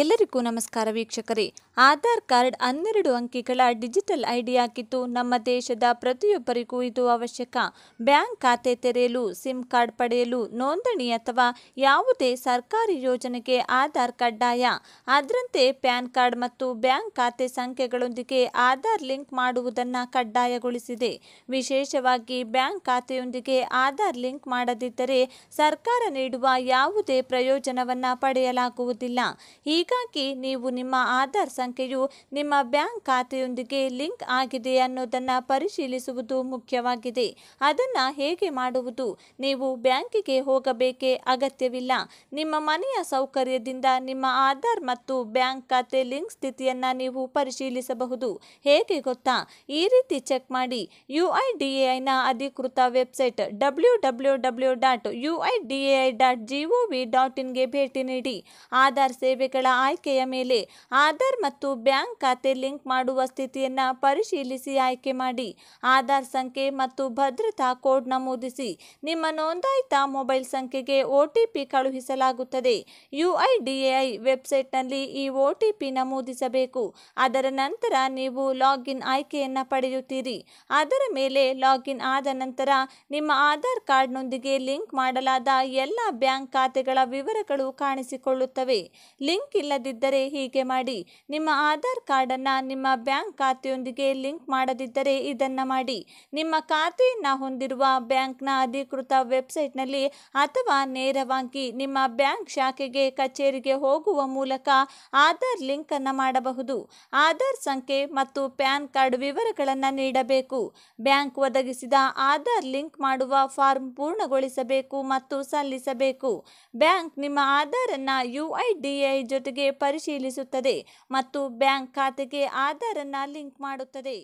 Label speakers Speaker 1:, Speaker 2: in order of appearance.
Speaker 1: ಎಲ್ಲರಿಗೂ ನಮಸ್ಕಾರ ವೀಕ್ಷಕರೇ ಆಧಾರ್ ಕಾರ್ಡ್ ಹನ್ನೆರಡು ಅಂಕಿಗಳ ಡಿಜಿಟಲ್ ಐಡಿಯಾಗಿದ್ದು ನಮ್ಮ ದೇಶದ ಪ್ರತಿಯೊಬ್ಬರಿಗೂ ಇದು ಅವಶ್ಯಕ ಬ್ಯಾಂಕ್ ಖಾತೆ ತೆರೆಯಲು ಸಿಮ್ ಕಾರ್ಡ್ ಪಡೆಯಲು ನೋಂದಣಿ ಅಥವಾ ಯಾವುದೇ ಸರ್ಕಾರಿ ಯೋಜನೆಗೆ ಆಧಾರ್ ಕಡ್ಡಾಯ ಅದರಂತೆ ಪ್ಯಾನ್ ಕಾರ್ಡ್ ಮತ್ತು ಬ್ಯಾಂಕ್ ಖಾತೆ ಸಂಖ್ಯೆಗಳೊಂದಿಗೆ ಆಧಾರ್ ಲಿಂಕ್ ಮಾಡುವುದನ್ನು ಕಡ್ಡಾಯಗೊಳಿಸಿದೆ ವಿಶೇಷವಾಗಿ ಬ್ಯಾಂಕ್ ಖಾತೆಯೊಂದಿಗೆ ಆಧಾರ್ ಲಿಂಕ್ ಮಾಡದಿದ್ದರೆ ಸರ್ಕಾರ ನೀಡುವ ಯಾವುದೇ ಪ್ರಯೋಜನವನ್ನು ಪಡೆಯಲಾಗುವುದಿಲ್ಲ ಈ ಹೀಗಾಗಿ ನೀವು ನಿಮ್ಮ ಆಧಾರ್ ಸಂಖ್ಯೆಯು ನಿಮ್ಮ ಬ್ಯಾಂಕ್ ಖಾತೆಯೊಂದಿಗೆ ಲಿಂಕ್ ಆಗಿದೆ ಅನ್ನೋದನ್ನು ಪರಿಶೀಲಿಸುವುದು ಮುಖ್ಯವಾಗಿದೆ ಅದನ್ನು ಹೇಗೆ ಮಾಡುವುದು ನೀವು ಬ್ಯಾಂಕಿಗೆ ಹೋಗಬೇಕೇ ಅಗತ್ಯವಿಲ್ಲ ನಿಮ್ಮ ಮನೆಯ ಸೌಕರ್ಯದಿಂದ ನಿಮ್ಮ ಆಧಾರ್ ಮತ್ತು ಬ್ಯಾಂಕ್ ಖಾತೆ ಲಿಂಕ್ ಸ್ಥಿತಿಯನ್ನು ನೀವು ಪರಿಶೀಲಿಸಬಹುದು ಹೇಗೆ ಗೊತ್ತಾ ಈ ರೀತಿ ಚೆಕ್ ಮಾಡಿ ಯು ಐ ಡಿ ಅಧಿಕೃತ website W W W dot U I D dot G V ಡಾಟ್ ಇನ್ಗೆ ಭೇಟಿ ನೀಡಿ ಆಧಾರ್ ಸೇವೆಗಳ ಆಯ್ಕೆಯ ಮೇಲೆ ಆಧಾರ್ ಮತ್ತು ಬ್ಯಾಂಕ್ ಖಾತೆ ಲಿಂಕ್ ಮಾಡುವ ಸ್ಥಿತಿಯನ್ನು ಪರಿಶೀಲಿಸಿ ಆಯ್ಕೆ ಮಾಡಿ ಆಧಾರ್ ಸಂಖ್ಯೆ ಮತ್ತು ಭದ್ರತಾ ಕೋಡ್ ನಮೂದಿಸಿ ನಿಮ್ಮ ನೋಂದಾಯಿತ ಮೊಬೈಲ್ ಸಂಖ್ಯೆಗೆ ಒ ಪಿ ಕಳುಹಿಸಲಾಗುತ್ತದೆ ಯುಐಡಿಎಐ ವೆಬ್ಸೈಟ್ನಲ್ಲಿ ಈ ಒ ಪಿ ನಮೂದಿಸಬೇಕು ಅದರ ನಂತರ ನೀವು ಲಾಗಿನ್ ಆಯ್ಕೆಯನ್ನು ಪಡೆಯುತ್ತೀರಿ ಅದರ ಮೇಲೆ ಲಾಗಿನ್ ಆದ ನಂತರ ನಿಮ್ಮ ಆಧಾರ್ ಕಾರ್ಡ್ನೊಂದಿಗೆ ಲಿಂಕ್ ಮಾಡಲಾದ ಎಲ್ಲ ಬ್ಯಾಂಕ್ ಖಾತೆಗಳ ವಿವರಗಳು ಕಾಣಿಸಿಕೊಳ್ಳುತ್ತವೆ ಲಿಂಕ್ ಇಲ್ಲದಿದ್ದರೆ ಹೀಗೆ ಮಾಡಿ ನಿಮ್ಮ ಆಧಾರ್ ಕಾರ್ಡನ್ನು ನಿಮ್ಮ ಬ್ಯಾಂಕ್ ಖಾತೆಯೊಂದಿಗೆ ಲಿಂಕ್ ಮಾಡದಿದ್ದರೆ ಇದನ್ನು ಮಾಡಿ ನಿಮ್ಮ ಖಾತೆಯನ್ನು ಹೊಂದಿರುವ ಬ್ಯಾಂಕ್ನ ಅಧಿಕೃತ ವೆಬ್ಸೈಟ್ನಲ್ಲಿ ಅಥವಾ ನೇರವಾಗಿ ನಿಮ್ಮ ಬ್ಯಾಂಕ್ ಶಾಖೆಗೆ ಕಚೇರಿಗೆ ಹೋಗುವ ಮೂಲಕ ಆಧಾರ್ ಲಿಂಕನ್ನು ಮಾಡಬಹುದು ಆಧಾರ್ ಸಂಖ್ಯೆ ಮತ್ತು ಪ್ಯಾನ್ ಕಾರ್ಡ್ ವಿವರಗಳನ್ನು ನೀಡಬೇಕು ಬ್ಯಾಂಕ್ ಒದಗಿಸಿದ ಆಧಾರ್ ಲಿಂಕ್ ಮಾಡುವ ಫಾರ್ಮ್ ಪೂರ್ಣಗೊಳಿಸಬೇಕು ಮತ್ತು ಸಲ್ಲಿಸಬೇಕು ಬ್ಯಾಂಕ್ ನಿಮ್ಮ ಆಧಾರನ್ನು ಯು ಐ ಡಿ ಐ ಜೊತೆ ಜೊತೆಗೆ ಪರಿಶೀಲಿಸುತ್ತದೆ ಮತ್ತು ಬ್ಯಾಂಕ್ ಖಾತೆಗೆ ಆಧಾರನ್ನು ಲಿಂಕ್ ಮಾಡುತ್ತದೆ